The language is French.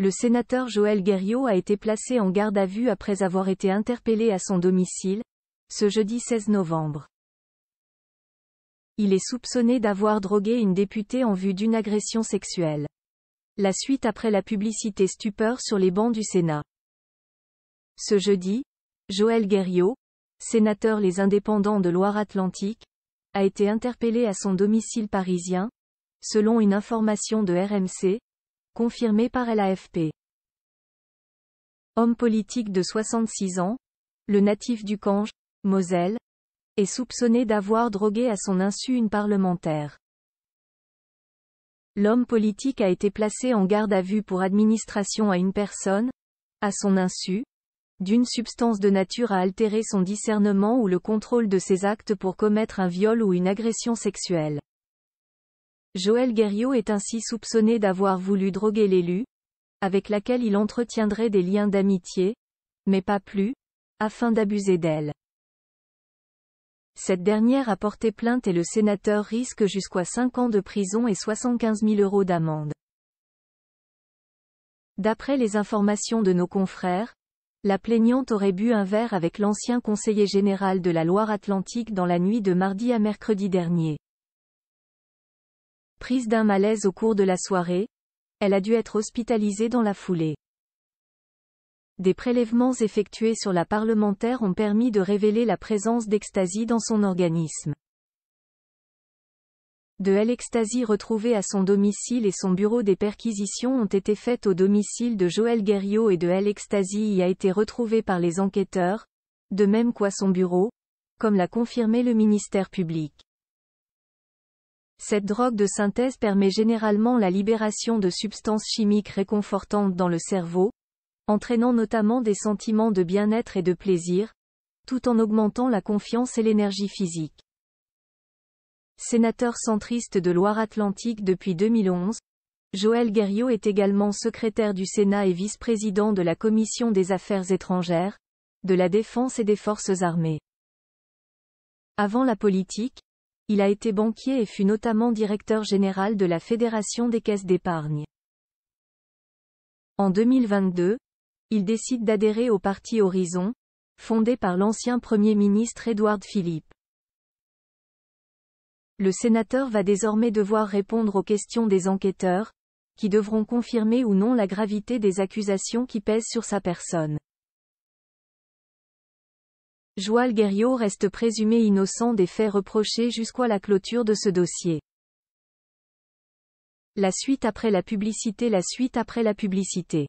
Le sénateur Joël Guerriot a été placé en garde à vue après avoir été interpellé à son domicile, ce jeudi 16 novembre. Il est soupçonné d'avoir drogué une députée en vue d'une agression sexuelle. La suite après la publicité stupeur sur les bancs du Sénat. Ce jeudi, Joël Guerriot, sénateur Les Indépendants de Loire-Atlantique, a été interpellé à son domicile parisien, selon une information de RMC, confirmé par l'AFP. Homme politique de 66 ans, le natif du Cange, Moselle, est soupçonné d'avoir drogué à son insu une parlementaire. L'homme politique a été placé en garde à vue pour administration à une personne, à son insu, d'une substance de nature à altérer son discernement ou le contrôle de ses actes pour commettre un viol ou une agression sexuelle. Joël Guerriot est ainsi soupçonné d'avoir voulu droguer l'élu, avec laquelle il entretiendrait des liens d'amitié, mais pas plus, afin d'abuser d'elle. Cette dernière a porté plainte et le sénateur risque jusqu'à 5 ans de prison et 75 000 euros d'amende. D'après les informations de nos confrères, la plaignante aurait bu un verre avec l'ancien conseiller général de la Loire-Atlantique dans la nuit de mardi à mercredi dernier. Prise d'un malaise au cours de la soirée, elle a dû être hospitalisée dans la foulée. Des prélèvements effectués sur la parlementaire ont permis de révéler la présence d'extasie dans son organisme. De l'extasie retrouvée à son domicile et son bureau des perquisitions ont été faites au domicile de Joël Guerriot et de l'extasie y a été retrouvée par les enquêteurs, de même quoi son bureau, comme l'a confirmé le ministère public. Cette drogue de synthèse permet généralement la libération de substances chimiques réconfortantes dans le cerveau, entraînant notamment des sentiments de bien-être et de plaisir, tout en augmentant la confiance et l'énergie physique. Sénateur centriste de Loire-Atlantique depuis 2011, Joël Guerriot est également secrétaire du Sénat et vice-président de la Commission des Affaires étrangères, de la Défense et des Forces armées. Avant la politique, il a été banquier et fut notamment directeur général de la Fédération des caisses d'épargne. En 2022, il décide d'adhérer au parti Horizon, fondé par l'ancien Premier ministre Édouard Philippe. Le sénateur va désormais devoir répondre aux questions des enquêteurs, qui devront confirmer ou non la gravité des accusations qui pèsent sur sa personne. Joal Guerriot reste présumé innocent des faits reprochés jusqu'à la clôture de ce dossier. La suite après la publicité La suite après la publicité